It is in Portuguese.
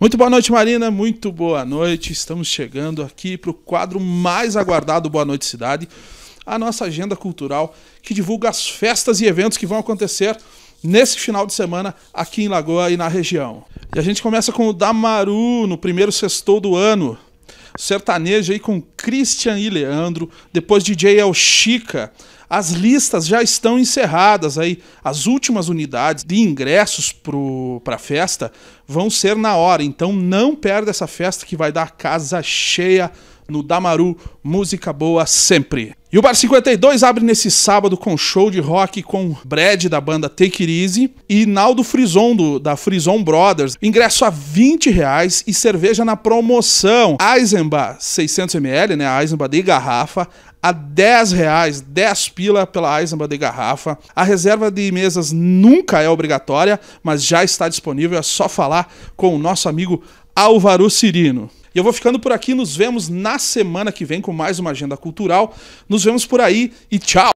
Muito boa noite, Marina. Muito boa noite. Estamos chegando aqui para o quadro mais aguardado Boa Noite Cidade, a nossa agenda cultural que divulga as festas e eventos que vão acontecer nesse final de semana aqui em Lagoa e na região. E a gente começa com o Damaru no primeiro sextou do ano. Sertanejo aí com Christian e Leandro, depois DJ El Chica, as listas já estão encerradas aí. As últimas unidades de ingressos para a festa vão ser na hora. Então não perda essa festa que vai dar casa cheia no Damaru. Música boa sempre. E o Bar 52 abre nesse sábado com show de rock com Brad da banda Take It Easy e Naldo Frison do, da Frison Brothers. Ingresso a 20 reais e cerveja na promoção. Eisenbach 600ml, né? Eisenbach de garrafa a 10 reais, 10 pila pela Eisenbach de garrafa. A reserva de mesas nunca é obrigatória, mas já está disponível. É só falar com o nosso amigo Álvaro Cirino. E eu vou ficando por aqui. Nos vemos na semana que vem com mais uma agenda cultural. Nos vemos por aí e tchau!